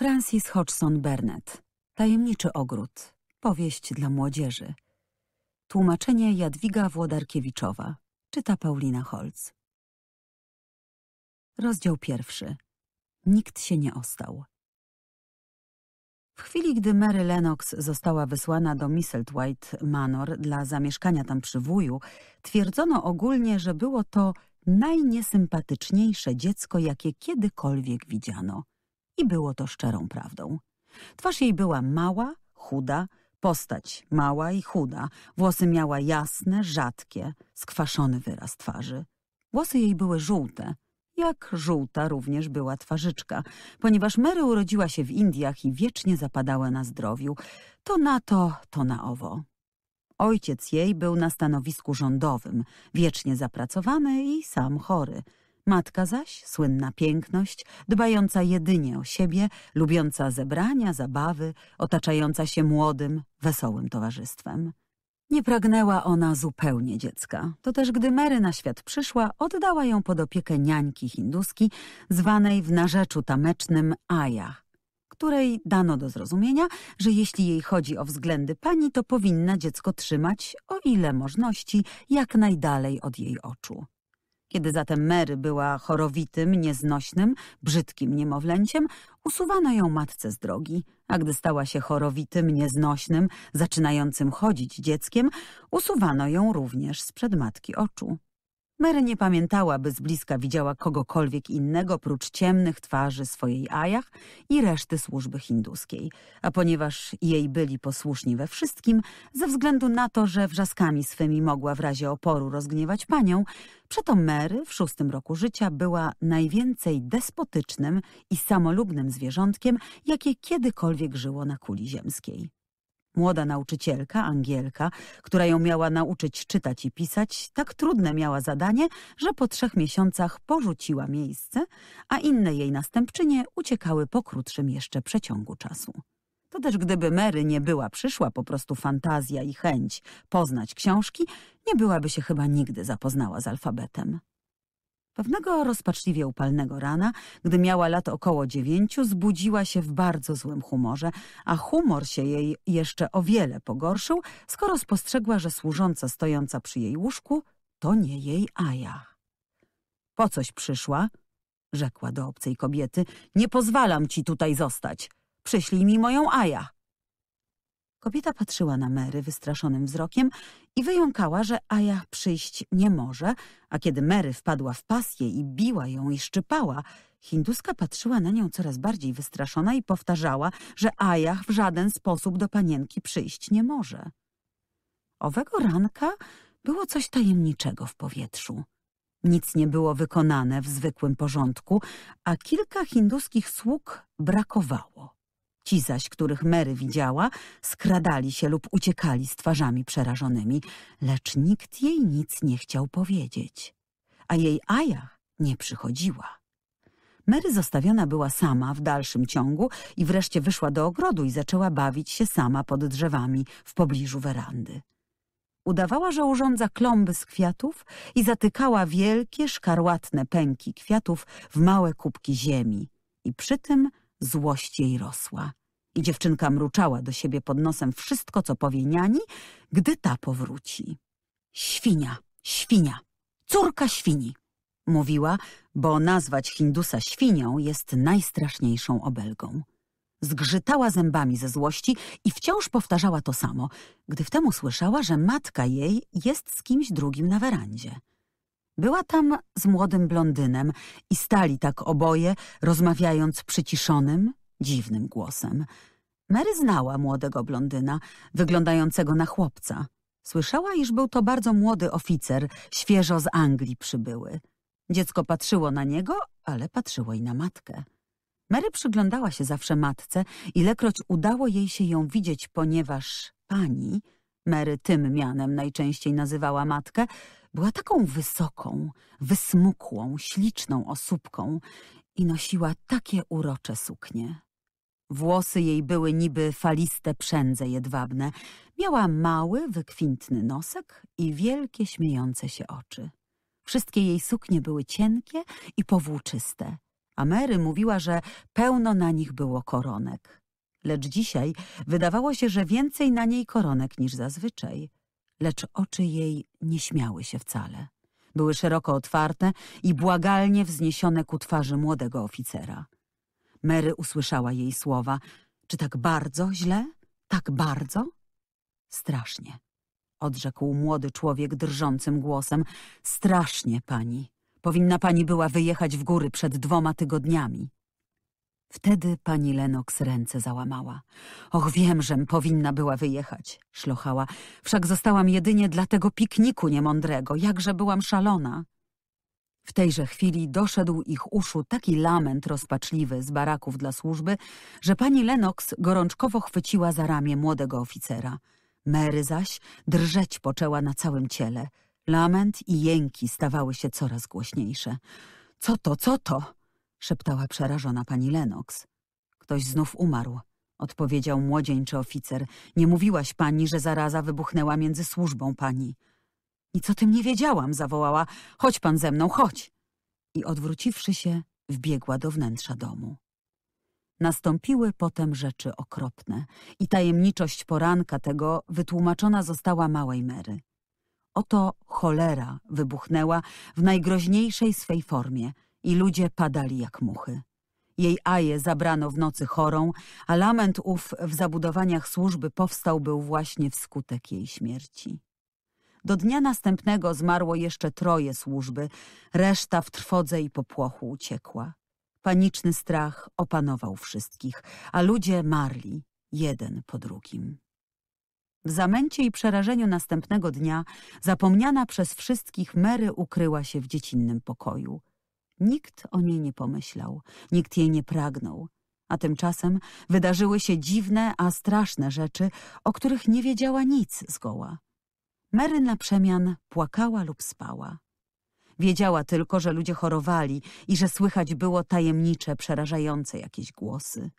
Francis Hodgson Burnett Tajemniczy ogród Powieść dla młodzieży Tłumaczenie Jadwiga Włodarkiewiczowa Czyta Paulina Holz Rozdział pierwszy Nikt się nie ostał W chwili, gdy Mary Lennox została wysłana do Misselthwaite Manor dla zamieszkania tam przy wuju, twierdzono ogólnie, że było to najniesympatyczniejsze dziecko, jakie kiedykolwiek widziano. I było to szczerą prawdą. Twarz jej była mała, chuda, postać mała i chuda. Włosy miała jasne, rzadkie, skwaszony wyraz twarzy. Włosy jej były żółte, jak żółta również była twarzyczka. Ponieważ Mary urodziła się w Indiach i wiecznie zapadała na zdrowiu, to na to, to na owo. Ojciec jej był na stanowisku rządowym, wiecznie zapracowany i sam chory. Matka zaś, słynna piękność, dbająca jedynie o siebie, lubiąca zebrania, zabawy, otaczająca się młodym, wesołym towarzystwem. Nie pragnęła ona zupełnie dziecka. To też gdy Mary na świat przyszła, oddała ją pod opiekę niańki hinduski, zwanej w narzeczu tamecznym Aja, której dano do zrozumienia, że jeśli jej chodzi o względy pani, to powinna dziecko trzymać, o ile możności, jak najdalej od jej oczu. Kiedy zatem Mary była chorowitym, nieznośnym, brzydkim niemowlęciem, usuwano ją matce z drogi, a gdy stała się chorowitym, nieznośnym, zaczynającym chodzić dzieckiem, usuwano ją również z przed matki oczu. Mary nie pamiętała, by z bliska widziała kogokolwiek innego prócz ciemnych twarzy swojej ajach i reszty służby hinduskiej, a ponieważ jej byli posłuszni we wszystkim, ze względu na to, że wrzaskami swymi mogła w razie oporu rozgniewać panią, przeto Mary w szóstym roku życia była najwięcej despotycznym i samolubnym zwierzątkiem, jakie kiedykolwiek żyło na kuli ziemskiej. Młoda nauczycielka, Angielka, która ją miała nauczyć czytać i pisać, tak trudne miała zadanie, że po trzech miesiącach porzuciła miejsce, a inne jej następczynie uciekały po krótszym jeszcze przeciągu czasu. To też gdyby Mary nie była przyszła po prostu fantazja i chęć poznać książki, nie byłaby się chyba nigdy zapoznała z alfabetem. Pewnego rozpaczliwie upalnego rana, gdy miała lat około dziewięciu, zbudziła się w bardzo złym humorze, a humor się jej jeszcze o wiele pogorszył, skoro spostrzegła, że służąca stojąca przy jej łóżku to nie jej Aja. Po coś przyszła? Rzekła do obcej kobiety. Nie pozwalam ci tutaj zostać. Przyślij mi moją Aja. Kobieta patrzyła na Mary wystraszonym wzrokiem i wyjąkała, że Aja przyjść nie może, a kiedy Mary wpadła w pasję i biła ją i szczypała, hinduska patrzyła na nią coraz bardziej wystraszona i powtarzała, że Ajach w żaden sposób do panienki przyjść nie może. Owego ranka było coś tajemniczego w powietrzu. Nic nie było wykonane w zwykłym porządku, a kilka hinduskich sług brakowało. Ci zaś, których Mary widziała, skradali się lub uciekali z twarzami przerażonymi, lecz nikt jej nic nie chciał powiedzieć, a jej Aja nie przychodziła. Mary zostawiona była sama w dalszym ciągu i wreszcie wyszła do ogrodu i zaczęła bawić się sama pod drzewami w pobliżu werandy. Udawała, że urządza klomby z kwiatów i zatykała wielkie, szkarłatne pęki kwiatów w małe kubki ziemi i przy tym Złość jej rosła i dziewczynka mruczała do siebie pod nosem wszystko, co powie niani, gdy ta powróci. Świnia, świnia, córka świni, mówiła, bo nazwać Hindusa świnią jest najstraszniejszą obelgą. Zgrzytała zębami ze złości i wciąż powtarzała to samo, gdy wtem usłyszała, że matka jej jest z kimś drugim na werandzie. Była tam z młodym blondynem i stali tak oboje, rozmawiając przyciszonym, dziwnym głosem. Mary znała młodego blondyna, wyglądającego na chłopca. Słyszała, iż był to bardzo młody oficer, świeżo z Anglii przybyły. Dziecko patrzyło na niego, ale patrzyło i na matkę. Mary przyglądała się zawsze matce, ilekroć udało jej się ją widzieć, ponieważ pani, Mary tym mianem najczęściej nazywała matkę, była taką wysoką, wysmukłą, śliczną osóbką i nosiła takie urocze suknie. Włosy jej były niby faliste przędze jedwabne. Miała mały, wykwintny nosek i wielkie, śmiejące się oczy. Wszystkie jej suknie były cienkie i powłóczyste, a Mary mówiła, że pełno na nich było koronek. Lecz dzisiaj wydawało się, że więcej na niej koronek niż zazwyczaj – lecz oczy jej nie śmiały się wcale. Były szeroko otwarte i błagalnie wzniesione ku twarzy młodego oficera. Mary usłyszała jej słowa. Czy tak bardzo źle? Tak bardzo? Strasznie, odrzekł młody człowiek drżącym głosem. Strasznie, pani. Powinna pani była wyjechać w góry przed dwoma tygodniami. Wtedy pani Lenox ręce załamała. Och, wiem, żem powinna była wyjechać, szlochała. Wszak zostałam jedynie dla tego pikniku niemądrego. Jakże byłam szalona. W tejże chwili doszedł ich uszu taki lament rozpaczliwy z baraków dla służby, że pani Lenox gorączkowo chwyciła za ramię młodego oficera. Mary zaś drżeć poczęła na całym ciele. Lament i jęki stawały się coraz głośniejsze. Co to, co to? szeptała przerażona pani Lenox. Ktoś znów umarł, odpowiedział młodzieńczy oficer. Nie mówiłaś pani, że zaraza wybuchnęła między służbą pani. Nic o tym nie wiedziałam, zawołała. Chodź pan ze mną, chodź. I odwróciwszy się, wbiegła do wnętrza domu. Nastąpiły potem rzeczy okropne i tajemniczość poranka tego wytłumaczona została małej Mary. Oto cholera wybuchnęła w najgroźniejszej swej formie – i ludzie padali jak muchy. Jej aje zabrano w nocy chorą, a lament ów w zabudowaniach służby powstał był właśnie wskutek jej śmierci. Do dnia następnego zmarło jeszcze troje służby, reszta w trwodze i popłochu uciekła. Paniczny strach opanował wszystkich, a ludzie marli jeden po drugim. W zamęcie i przerażeniu następnego dnia zapomniana przez wszystkich Mary ukryła się w dziecinnym pokoju. Nikt o niej nie pomyślał, nikt jej nie pragnął. A tymczasem wydarzyły się dziwne, a straszne rzeczy, o których nie wiedziała nic zgoła. Mary na przemian płakała lub spała. Wiedziała tylko, że ludzie chorowali i że słychać było tajemnicze, przerażające jakieś głosy.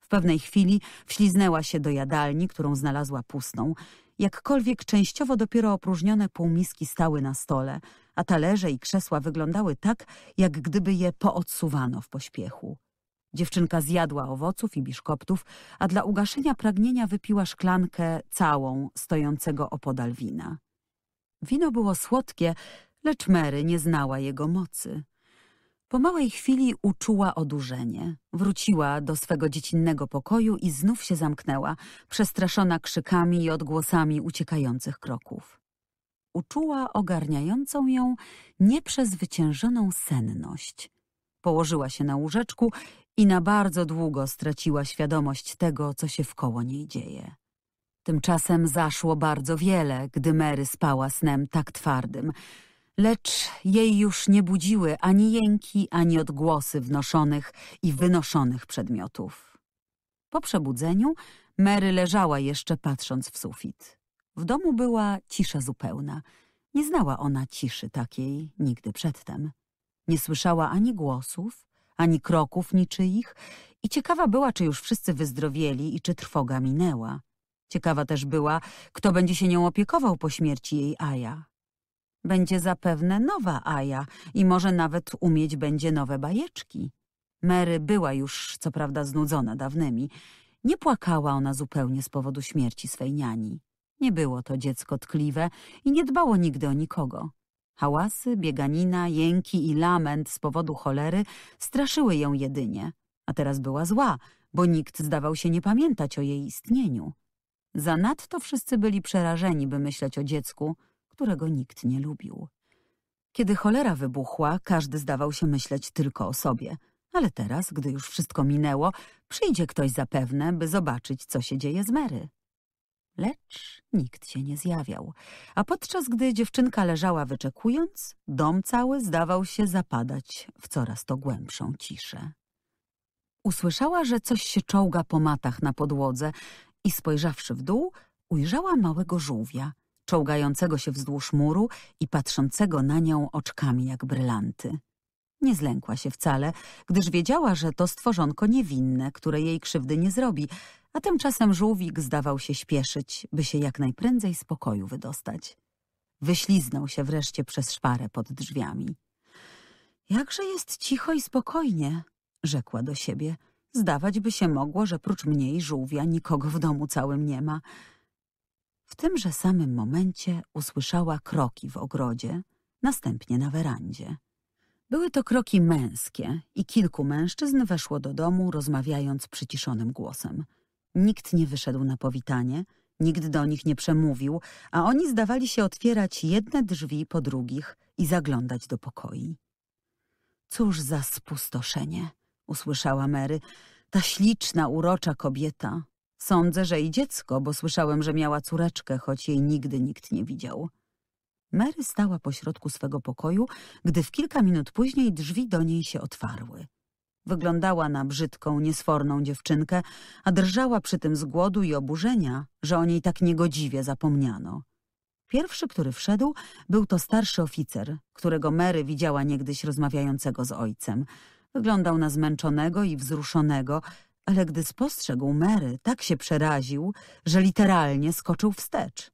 W pewnej chwili wśliznęła się do jadalni, którą znalazła pustą Jakkolwiek częściowo dopiero opróżnione półmiski stały na stole, a talerze i krzesła wyglądały tak, jak gdyby je poodsuwano w pośpiechu. Dziewczynka zjadła owoców i biszkoptów, a dla ugaszenia pragnienia wypiła szklankę całą stojącego opodal wina. Wino było słodkie, lecz Mary nie znała jego mocy. Po małej chwili uczuła odurzenie. Wróciła do swego dziecinnego pokoju i znów się zamknęła, przestraszona krzykami i odgłosami uciekających kroków. Uczuła ogarniającą ją nieprzezwyciężoną senność. Położyła się na łóżeczku i na bardzo długo straciła świadomość tego, co się wkoło niej dzieje. Tymczasem zaszło bardzo wiele, gdy Mary spała snem tak twardym – lecz jej już nie budziły ani jęki, ani odgłosy wnoszonych i wynoszonych przedmiotów. Po przebudzeniu Mary leżała jeszcze patrząc w sufit. W domu była cisza zupełna. Nie znała ona ciszy takiej nigdy przedtem. Nie słyszała ani głosów, ani kroków niczyich i ciekawa była, czy już wszyscy wyzdrowieli i czy trwoga minęła. Ciekawa też była, kto będzie się nią opiekował po śmierci jej Aja. Będzie zapewne nowa Aja i może nawet umieć będzie nowe bajeczki. Mary była już, co prawda, znudzona dawnymi. Nie płakała ona zupełnie z powodu śmierci swej niani. Nie było to dziecko tkliwe i nie dbało nigdy o nikogo. Hałasy, bieganina, jęki i lament z powodu cholery straszyły ją jedynie. A teraz była zła, bo nikt zdawał się nie pamiętać o jej istnieniu. Zanadto wszyscy byli przerażeni, by myśleć o dziecku, którego nikt nie lubił. Kiedy cholera wybuchła, każdy zdawał się myśleć tylko o sobie, ale teraz, gdy już wszystko minęło, przyjdzie ktoś zapewne, by zobaczyć, co się dzieje z Mary. Lecz nikt się nie zjawiał, a podczas gdy dziewczynka leżała wyczekując, dom cały zdawał się zapadać w coraz to głębszą ciszę. Usłyszała, że coś się czołga po matach na podłodze i spojrzawszy w dół, ujrzała małego żółwia – czołgającego się wzdłuż muru i patrzącego na nią oczkami jak brylanty. Nie zlękła się wcale, gdyż wiedziała, że to stworzonko niewinne, które jej krzywdy nie zrobi, a tymczasem żółwik zdawał się śpieszyć, by się jak najprędzej z pokoju wydostać. Wyśliznął się wreszcie przez szparę pod drzwiami. Jakże jest cicho i spokojnie, rzekła do siebie. Zdawać by się mogło, że prócz mnie i żółwia nikogo w domu całym nie ma. W tymże samym momencie usłyszała kroki w ogrodzie, następnie na werandzie. Były to kroki męskie i kilku mężczyzn weszło do domu, rozmawiając przyciszonym głosem. Nikt nie wyszedł na powitanie, nikt do nich nie przemówił, a oni zdawali się otwierać jedne drzwi po drugich i zaglądać do pokoi. Cóż za spustoszenie, usłyszała Mary. Ta śliczna, urocza kobieta Sądzę, że i dziecko, bo słyszałem, że miała córeczkę, choć jej nigdy nikt nie widział. Mary stała pośrodku swego pokoju, gdy w kilka minut później drzwi do niej się otwarły. Wyglądała na brzydką, niesforną dziewczynkę, a drżała przy tym z głodu i oburzenia, że o niej tak niegodziwie zapomniano. Pierwszy, który wszedł, był to starszy oficer, którego Mary widziała niegdyś rozmawiającego z ojcem. Wyglądał na zmęczonego i wzruszonego, ale gdy spostrzegł Mary, tak się przeraził, że literalnie skoczył wstecz.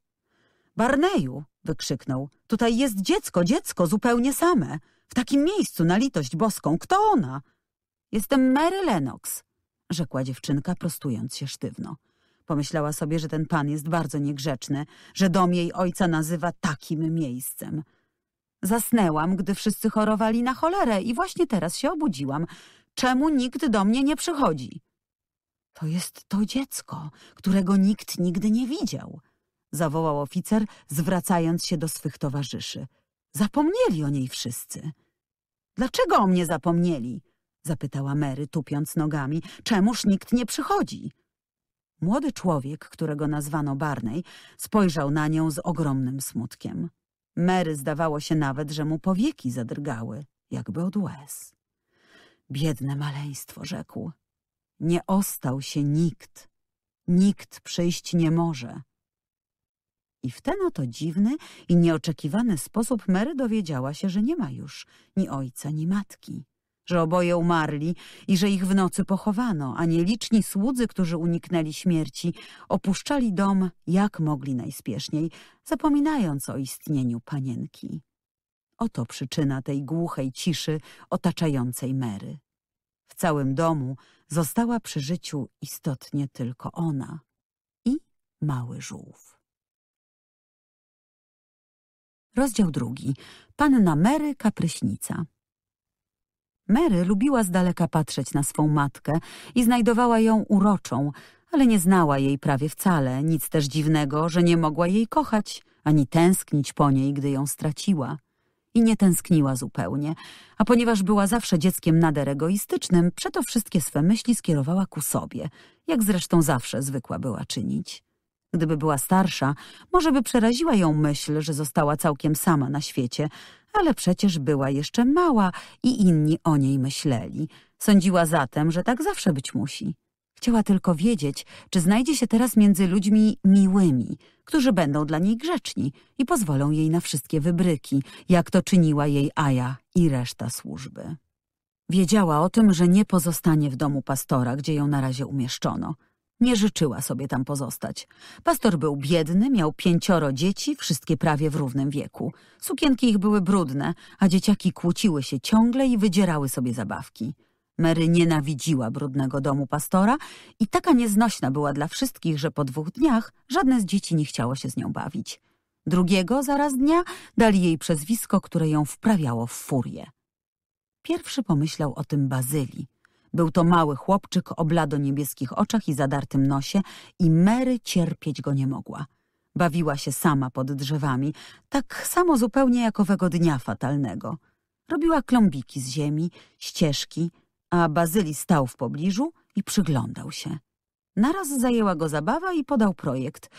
Barneju! wykrzyknął. Tutaj jest dziecko, dziecko, zupełnie same. W takim miejscu, na litość boską. Kto ona? Jestem Mary Lennox, rzekła dziewczynka, prostując się sztywno. Pomyślała sobie, że ten pan jest bardzo niegrzeczny, że dom jej ojca nazywa takim miejscem. Zasnęłam, gdy wszyscy chorowali na cholerę i właśnie teraz się obudziłam. Czemu nikt do mnie nie przychodzi? To jest to dziecko, którego nikt nigdy nie widział, zawołał oficer, zwracając się do swych towarzyszy. Zapomnieli o niej wszyscy. Dlaczego o mnie zapomnieli? zapytała Mary, tupiąc nogami. Czemuż nikt nie przychodzi? Młody człowiek, którego nazwano Barney, spojrzał na nią z ogromnym smutkiem. Mary zdawało się nawet, że mu powieki zadrgały, jakby od łez. Biedne maleństwo, rzekł. Nie ostał się nikt, nikt przyjść nie może. I w ten oto dziwny i nieoczekiwany sposób Mary dowiedziała się, że nie ma już ni ojca, ni matki, że oboje umarli i że ich w nocy pochowano, a nieliczni słudzy, którzy uniknęli śmierci, opuszczali dom jak mogli najspieszniej, zapominając o istnieniu panienki. Oto przyczyna tej głuchej ciszy otaczającej Mary. W całym domu została przy życiu istotnie tylko ona i mały żółw. Rozdział drugi. Panna Mary Kapryśnica. Mary lubiła z daleka patrzeć na swą matkę i znajdowała ją uroczą, ale nie znała jej prawie wcale, nic też dziwnego, że nie mogła jej kochać, ani tęsknić po niej, gdy ją straciła i nie tęskniła zupełnie, a ponieważ była zawsze dzieckiem nader egoistycznym, przeto wszystkie swe myśli skierowała ku sobie, jak zresztą zawsze zwykła była czynić. Gdyby była starsza, może by przeraziła ją myśl, że została całkiem sama na świecie, ale przecież była jeszcze mała i inni o niej myśleli. Sądziła zatem, że tak zawsze być musi. Chciała tylko wiedzieć, czy znajdzie się teraz między ludźmi miłymi, którzy będą dla niej grzeczni i pozwolą jej na wszystkie wybryki, jak to czyniła jej Aja i reszta służby. Wiedziała o tym, że nie pozostanie w domu pastora, gdzie ją na razie umieszczono. Nie życzyła sobie tam pozostać. Pastor był biedny, miał pięcioro dzieci, wszystkie prawie w równym wieku. Sukienki ich były brudne, a dzieciaki kłóciły się ciągle i wydzierały sobie zabawki. Mary nienawidziła brudnego domu pastora i taka nieznośna była dla wszystkich, że po dwóch dniach żadne z dzieci nie chciało się z nią bawić. Drugiego zaraz dnia dali jej przezwisko, które ją wprawiało w furię. Pierwszy pomyślał o tym Bazyli. Był to mały chłopczyk o blado-niebieskich oczach i zadartym nosie i Mary cierpieć go nie mogła. Bawiła się sama pod drzewami, tak samo zupełnie jak owego dnia fatalnego. Robiła klombiki z ziemi, ścieżki, a Bazyli stał w pobliżu i przyglądał się. Naraz zajęła go zabawa i podał projekt.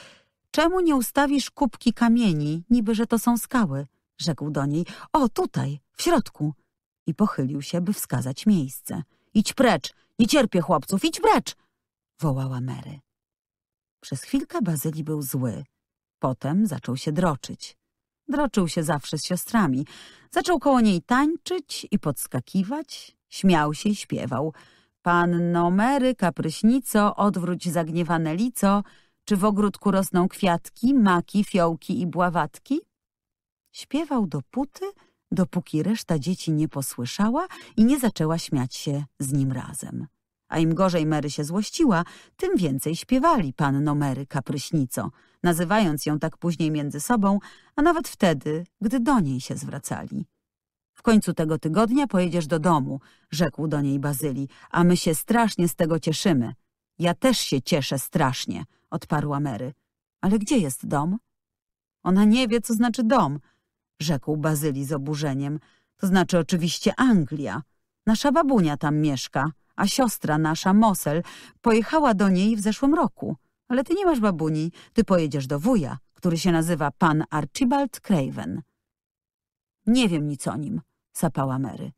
Czemu nie ustawisz kubki kamieni, niby że to są skały? Rzekł do niej. O, tutaj, w środku. I pochylił się, by wskazać miejsce. Idź precz, nie cierpię chłopców, idź precz! Wołała Mary. Przez chwilkę Bazyli był zły. Potem zaczął się droczyć. Droczył się zawsze z siostrami. Zaczął koło niej tańczyć i podskakiwać, Śmiał się i śpiewał. Panno Mery, kapryśnico, odwróć zagniewane lico, czy w ogródku rosną kwiatki, maki, fiołki i bławatki? Śpiewał dopóty, dopóki reszta dzieci nie posłyszała i nie zaczęła śmiać się z nim razem. A im gorzej Mary się złościła, tym więcej śpiewali panno Mery, kapryśnico, nazywając ją tak później między sobą, a nawet wtedy, gdy do niej się zwracali. W końcu tego tygodnia pojedziesz do domu, rzekł do niej Bazyli, a my się strasznie z tego cieszymy. Ja też się cieszę strasznie, odparła Mary. Ale gdzie jest dom? Ona nie wie, co znaczy dom, rzekł Bazyli z oburzeniem. To znaczy oczywiście Anglia. Nasza babunia tam mieszka, a siostra nasza, Mosel, pojechała do niej w zeszłym roku. Ale ty nie masz babuni, ty pojedziesz do wuja, który się nazywa pan Archibald Craven. Nie wiem nic o nim, sapała Mary.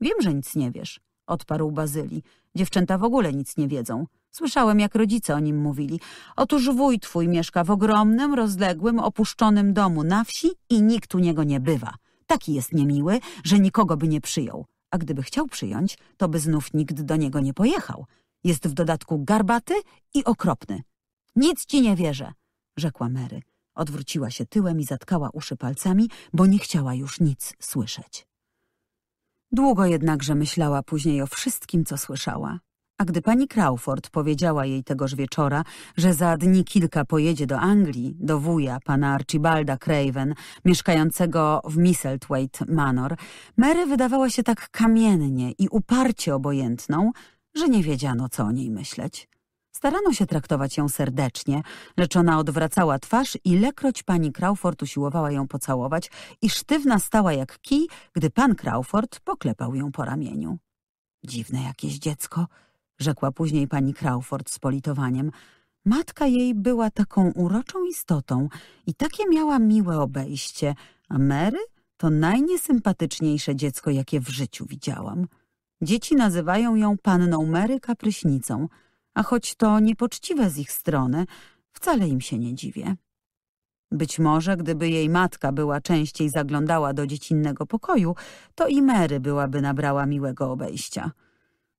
Wiem, że nic nie wiesz, odparł Bazyli. Dziewczęta w ogóle nic nie wiedzą. Słyszałem, jak rodzice o nim mówili. Otóż wuj twój mieszka w ogromnym, rozległym, opuszczonym domu na wsi i nikt u niego nie bywa. Taki jest niemiły, że nikogo by nie przyjął. A gdyby chciał przyjąć, to by znów nikt do niego nie pojechał. Jest w dodatku garbaty i okropny. Nic ci nie wierzę, rzekła Mary. Odwróciła się tyłem i zatkała uszy palcami, bo nie chciała już nic słyszeć. Długo jednakże myślała później o wszystkim, co słyszała. A gdy pani Crawford powiedziała jej tegoż wieczora, że za dni kilka pojedzie do Anglii, do wuja, pana Archibalda Craven, mieszkającego w Misselthwaite Manor, Mary wydawała się tak kamiennie i uparcie obojętną, że nie wiedziano, co o niej myśleć. Starano się traktować ją serdecznie, lecz ona odwracała twarz, ilekroć pani Crawford usiłowała ją pocałować i sztywna stała jak kij, gdy pan Crawford poklepał ją po ramieniu. Dziwne jakieś dziecko, rzekła później pani Crawford z politowaniem. Matka jej była taką uroczą istotą i takie miała miłe obejście, a Mary to najniesympatyczniejsze dziecko, jakie w życiu widziałam. Dzieci nazywają ją panną Mary kapryśnicą – a choć to niepoczciwe z ich strony, wcale im się nie dziwię. Być może, gdyby jej matka była częściej zaglądała do dziecinnego pokoju, to i Mary byłaby nabrała miłego obejścia.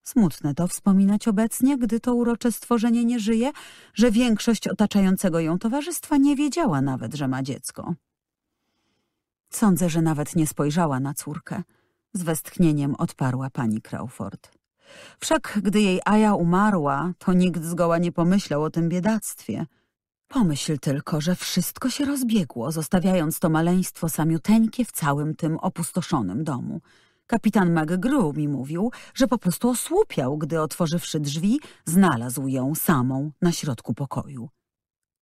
Smutne to wspominać obecnie, gdy to urocze stworzenie nie żyje, że większość otaczającego ją towarzystwa nie wiedziała nawet, że ma dziecko. Sądzę, że nawet nie spojrzała na córkę. Z westchnieniem odparła pani Crawford. Wszak gdy jej Aja umarła, to nikt zgoła nie pomyślał o tym biedactwie. Pomyśl tylko, że wszystko się rozbiegło, zostawiając to maleństwo samiuteńkie w całym tym opustoszonym domu. Kapitan McGrew mi mówił, że po prostu osłupiał, gdy otworzywszy drzwi, znalazł ją samą na środku pokoju.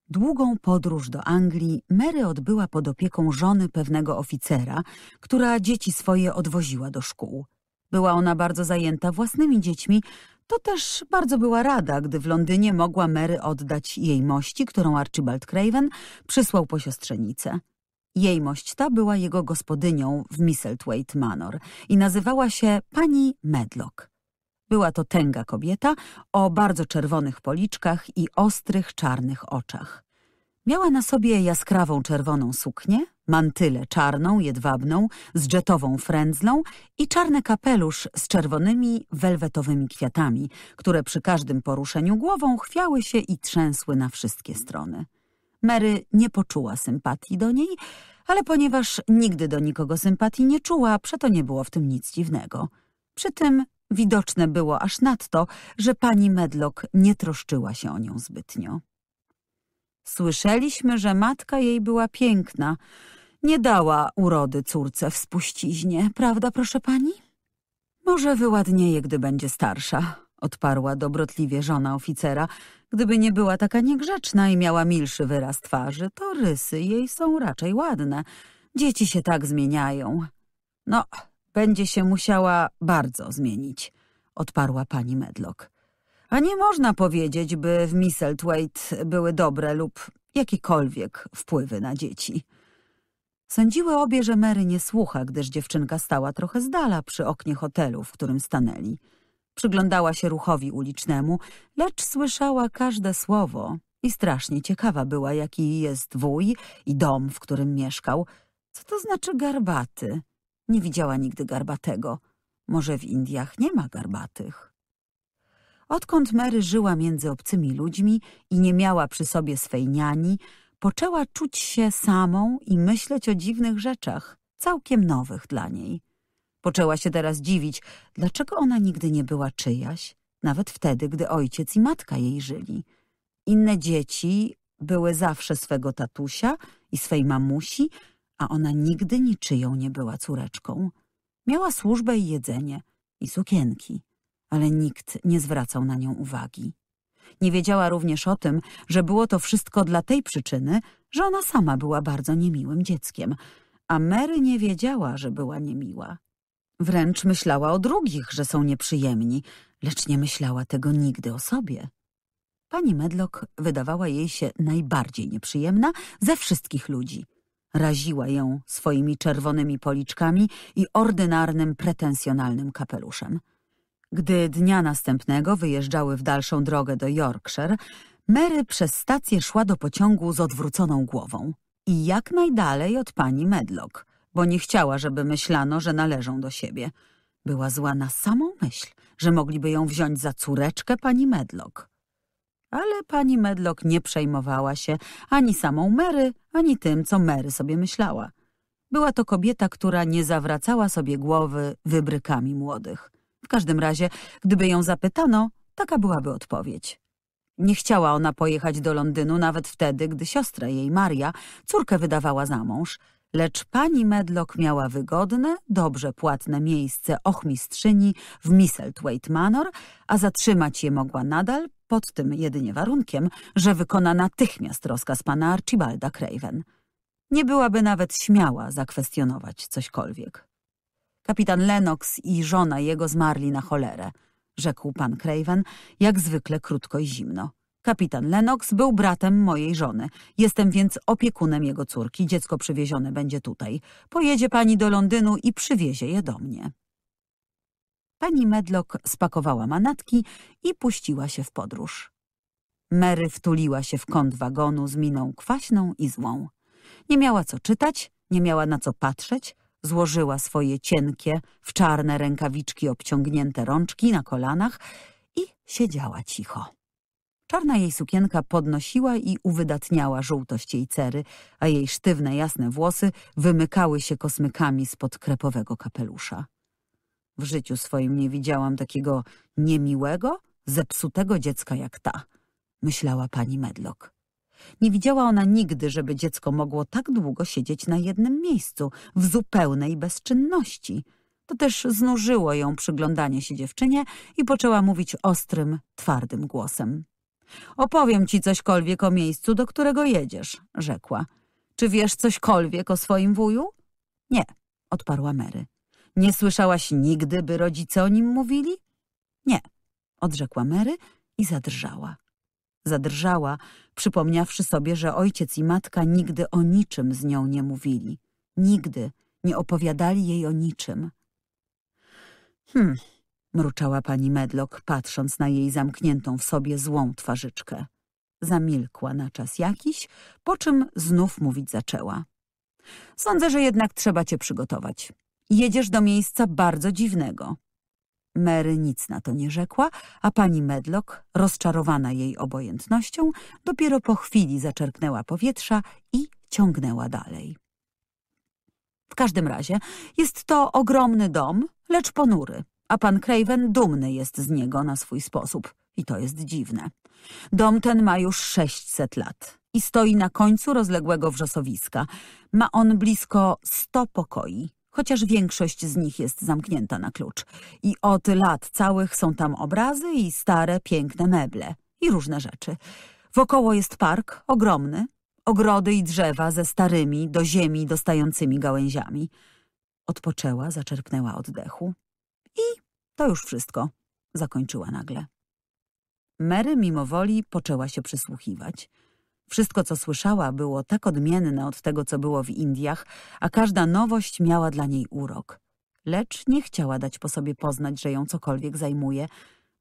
Długą podróż do Anglii Mary odbyła pod opieką żony pewnego oficera, która dzieci swoje odwoziła do szkół. Była ona bardzo zajęta własnymi dziećmi, to też bardzo była rada, gdy w Londynie mogła Mary oddać jej mości, którą Archibald Craven przysłał po siostrzenicę. Jej mość ta była jego gospodynią w Misselthwaite Manor i nazywała się pani Medlock. Była to tęga kobieta o bardzo czerwonych policzkach i ostrych czarnych oczach. Miała na sobie jaskrawą czerwoną suknię, mantylę czarną, jedwabną, z dżetową frędzlą i czarny kapelusz z czerwonymi, welwetowymi kwiatami, które przy każdym poruszeniu głową chwiały się i trzęsły na wszystkie strony. Mary nie poczuła sympatii do niej, ale ponieważ nigdy do nikogo sympatii nie czuła, przeto nie było w tym nic dziwnego. Przy tym widoczne było aż nadto, że pani Medlock nie troszczyła się o nią zbytnio. Słyszeliśmy, że matka jej była piękna, nie dała urody córce w spuściźnie, prawda, proszę pani? Może wyładnieje, gdy będzie starsza, odparła dobrotliwie żona oficera. Gdyby nie była taka niegrzeczna i miała milszy wyraz twarzy, to rysy jej są raczej ładne. Dzieci się tak zmieniają. No, będzie się musiała bardzo zmienić, odparła pani Medlock. A nie można powiedzieć, by w Misselthwaite były dobre lub jakiekolwiek wpływy na dzieci. Sądziły obie, że Mary nie słucha, gdyż dziewczynka stała trochę z dala przy oknie hotelu, w którym stanęli. Przyglądała się ruchowi ulicznemu, lecz słyszała każde słowo i strasznie ciekawa była, jaki jest wuj i dom, w którym mieszkał. Co to znaczy garbaty? Nie widziała nigdy garbatego. Może w Indiach nie ma garbatych. Odkąd Mary żyła między obcymi ludźmi i nie miała przy sobie swej niani, Poczęła czuć się samą i myśleć o dziwnych rzeczach, całkiem nowych dla niej. Poczęła się teraz dziwić, dlaczego ona nigdy nie była czyjaś, nawet wtedy, gdy ojciec i matka jej żyli. Inne dzieci były zawsze swego tatusia i swej mamusi, a ona nigdy niczyją nie była córeczką. Miała służbę i jedzenie i sukienki, ale nikt nie zwracał na nią uwagi. Nie wiedziała również o tym, że było to wszystko dla tej przyczyny, że ona sama była bardzo niemiłym dzieckiem, a Mary nie wiedziała, że była niemiła. Wręcz myślała o drugich, że są nieprzyjemni, lecz nie myślała tego nigdy o sobie. Pani Medlock wydawała jej się najbardziej nieprzyjemna ze wszystkich ludzi. Raziła ją swoimi czerwonymi policzkami i ordynarnym, pretensjonalnym kapeluszem. Gdy dnia następnego wyjeżdżały w dalszą drogę do Yorkshire, Mary przez stację szła do pociągu z odwróconą głową i jak najdalej od pani Medlock, bo nie chciała, żeby myślano, że należą do siebie. Była zła na samą myśl, że mogliby ją wziąć za córeczkę pani Medlock. Ale pani Medlock nie przejmowała się ani samą Mary, ani tym, co Mary sobie myślała. Była to kobieta, która nie zawracała sobie głowy wybrykami młodych. W każdym razie, gdyby ją zapytano, taka byłaby odpowiedź. Nie chciała ona pojechać do Londynu nawet wtedy, gdy siostra jej, Maria, córkę wydawała za mąż, lecz pani Medlock miała wygodne, dobrze płatne miejsce ochmistrzyni w Misselthwaite Manor, a zatrzymać je mogła nadal, pod tym jedynie warunkiem, że wykona natychmiast rozkaz pana Archibalda Craven. Nie byłaby nawet śmiała zakwestionować cośkolwiek. Kapitan Lennox i żona jego zmarli na cholerę, rzekł pan Craven, jak zwykle krótko i zimno. Kapitan Lennox był bratem mojej żony. Jestem więc opiekunem jego córki. Dziecko przywiezione będzie tutaj. Pojedzie pani do Londynu i przywiezie je do mnie. Pani Medlock spakowała manatki i puściła się w podróż. Mary wtuliła się w kąt wagonu z miną kwaśną i złą. Nie miała co czytać, nie miała na co patrzeć, złożyła swoje cienkie, w czarne rękawiczki obciągnięte rączki na kolanach i siedziała cicho. Czarna jej sukienka podnosiła i uwydatniała żółtość jej cery, a jej sztywne, jasne włosy wymykały się kosmykami spod krepowego kapelusza. W życiu swoim nie widziałam takiego niemiłego, zepsutego dziecka jak ta, myślała pani Medlock. Nie widziała ona nigdy, żeby dziecko mogło tak długo siedzieć na jednym miejscu, w zupełnej bezczynności. To też znużyło ją przyglądanie się dziewczynie i poczęła mówić ostrym, twardym głosem. Opowiem ci cośkolwiek o miejscu, do którego jedziesz, rzekła. Czy wiesz cośkolwiek o swoim wuju? Nie, odparła Mary. Nie słyszałaś nigdy, by rodzice o nim mówili? Nie, odrzekła Mary i zadrżała. Zadrżała, przypomniawszy sobie, że ojciec i matka nigdy o niczym z nią nie mówili. Nigdy nie opowiadali jej o niczym. Hm, mruczała pani Medlock, patrząc na jej zamkniętą w sobie złą twarzyczkę. Zamilkła na czas jakiś, po czym znów mówić zaczęła. Sądzę, że jednak trzeba cię przygotować. Jedziesz do miejsca bardzo dziwnego. Mary nic na to nie rzekła, a pani Medlock, rozczarowana jej obojętnością, dopiero po chwili zaczerpnęła powietrza i ciągnęła dalej. W każdym razie jest to ogromny dom, lecz ponury, a pan Craven dumny jest z niego na swój sposób. I to jest dziwne. Dom ten ma już 600 lat i stoi na końcu rozległego wrzosowiska. Ma on blisko 100 pokoi, chociaż większość z nich jest zamknięta na klucz. I od lat całych są tam obrazy i stare, piękne meble i różne rzeczy. Wokoło jest park, ogromny, ogrody i drzewa ze starymi, do ziemi dostającymi gałęziami. Odpoczęła, zaczerpnęła oddechu. I to już wszystko, zakończyła nagle. Mary mimo woli poczęła się przysłuchiwać. Wszystko, co słyszała, było tak odmienne od tego, co było w Indiach, a każda nowość miała dla niej urok. Lecz nie chciała dać po sobie poznać, że ją cokolwiek zajmuje.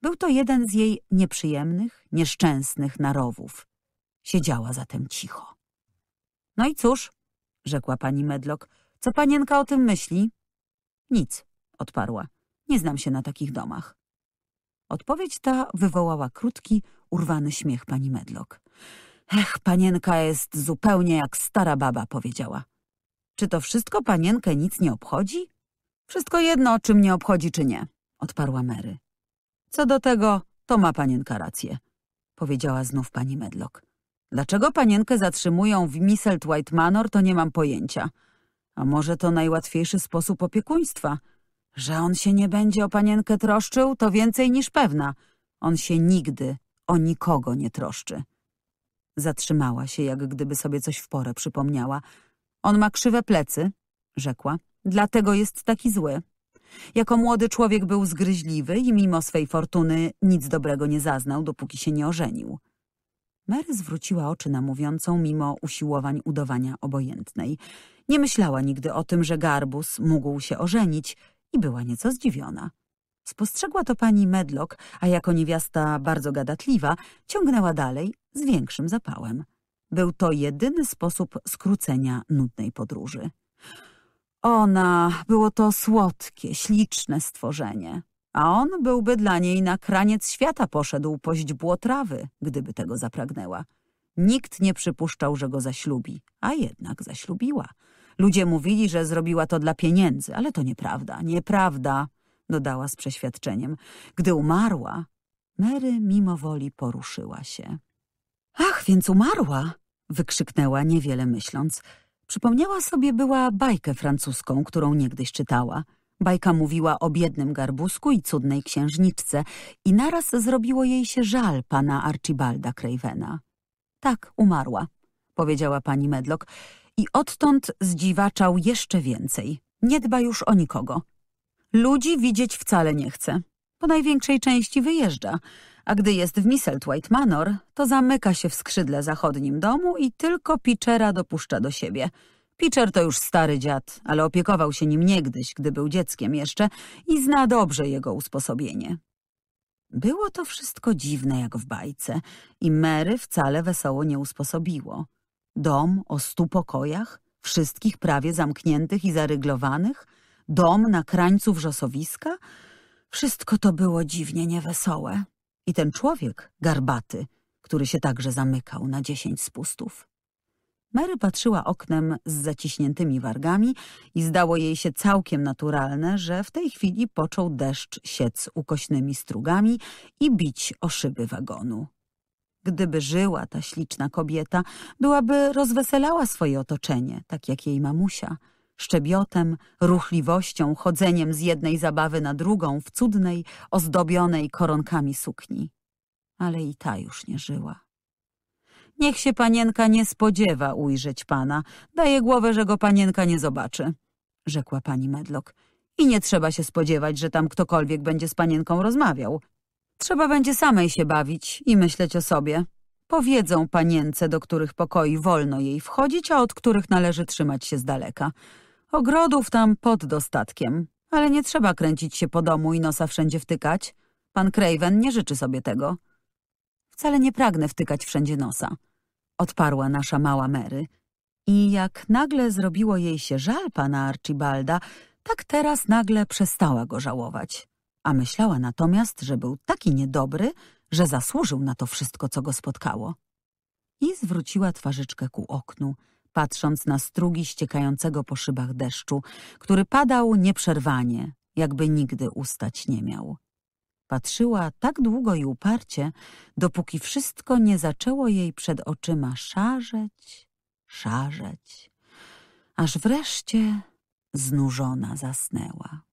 Był to jeden z jej nieprzyjemnych, nieszczęsnych narowów. Siedziała zatem cicho. – No i cóż – rzekła pani Medlock. – Co panienka o tym myśli? – Nic – odparła. – Nie znam się na takich domach. Odpowiedź ta wywołała krótki, urwany śmiech pani Medlock. Ech, panienka jest zupełnie jak stara baba, powiedziała. Czy to wszystko panienkę nic nie obchodzi? Wszystko jedno, czy mnie obchodzi, czy nie, odparła Mary. Co do tego, to ma panienka rację, powiedziała znów pani Medlock. Dlaczego panienkę zatrzymują w Misselt Manor, to nie mam pojęcia. A może to najłatwiejszy sposób opiekuństwa? Że on się nie będzie o panienkę troszczył, to więcej niż pewna. On się nigdy o nikogo nie troszczy. Zatrzymała się, jak gdyby sobie coś w porę przypomniała. On ma krzywe plecy, rzekła. Dlatego jest taki zły. Jako młody człowiek był zgryźliwy i mimo swej fortuny nic dobrego nie zaznał, dopóki się nie ożenił. Mary zwróciła oczy na mówiącą mimo usiłowań udawania obojętnej. Nie myślała nigdy o tym, że Garbus mógł się ożenić i była nieco zdziwiona. Spostrzegła to pani Medlock, a jako niewiasta bardzo gadatliwa ciągnęła dalej z większym zapałem. Był to jedyny sposób skrócenia nudnej podróży. Ona, było to słodkie, śliczne stworzenie, a on byłby dla niej na kraniec świata poszedł po źdźbło trawy, gdyby tego zapragnęła. Nikt nie przypuszczał, że go zaślubi, a jednak zaślubiła. Ludzie mówili, że zrobiła to dla pieniędzy, ale to nieprawda, nieprawda dodała z przeświadczeniem. Gdy umarła, Mary mimowoli poruszyła się. Ach, więc umarła! wykrzyknęła, niewiele myśląc. Przypomniała sobie była bajkę francuską, którą niegdyś czytała. Bajka mówiła o biednym garbusku i cudnej księżniczce i naraz zrobiło jej się żal pana Archibalda Cravena. Tak, umarła, powiedziała pani Medlock i odtąd zdziwaczał jeszcze więcej. Nie dba już o nikogo. Ludzi widzieć wcale nie chce. Po największej części wyjeżdża, a gdy jest w Misselthwaite Manor, to zamyka się w skrzydle zachodnim domu i tylko Pitchera dopuszcza do siebie. Pitcher to już stary dziad, ale opiekował się nim niegdyś, gdy był dzieckiem jeszcze i zna dobrze jego usposobienie. Było to wszystko dziwne jak w bajce i Mary wcale wesoło nie usposobiło. Dom o stu pokojach, wszystkich prawie zamkniętych i zaryglowanych – dom na krańcu wrzosowiska? Wszystko to było dziwnie niewesołe. I ten człowiek, garbaty, który się także zamykał na dziesięć spustów. Mary patrzyła oknem z zaciśniętymi wargami i zdało jej się całkiem naturalne, że w tej chwili począł deszcz siec ukośnymi strugami i bić o szyby wagonu. Gdyby żyła ta śliczna kobieta, byłaby rozweselała swoje otoczenie, tak jak jej mamusia – szczebiotem, ruchliwością, chodzeniem z jednej zabawy na drugą w cudnej, ozdobionej koronkami sukni. Ale i ta już nie żyła. Niech się panienka nie spodziewa ujrzeć pana. Daje głowę, że go panienka nie zobaczy, rzekła pani Medlock. I nie trzeba się spodziewać, że tam ktokolwiek będzie z panienką rozmawiał. Trzeba będzie samej się bawić i myśleć o sobie. Powiedzą panience, do których pokoi wolno jej wchodzić, a od których należy trzymać się z daleka. Ogrodów tam pod dostatkiem, ale nie trzeba kręcić się po domu i nosa wszędzie wtykać. Pan Craven nie życzy sobie tego. Wcale nie pragnę wtykać wszędzie nosa, odparła nasza mała Mary. I jak nagle zrobiło jej się żal pana Archibalda, tak teraz nagle przestała go żałować. A myślała natomiast, że był taki niedobry, że zasłużył na to wszystko, co go spotkało. I zwróciła twarzyczkę ku oknu patrząc na strugi ściekającego po szybach deszczu, który padał nieprzerwanie, jakby nigdy ustać nie miał. Patrzyła tak długo i uparcie, dopóki wszystko nie zaczęło jej przed oczyma szarzeć, szarzeć, aż wreszcie znużona zasnęła.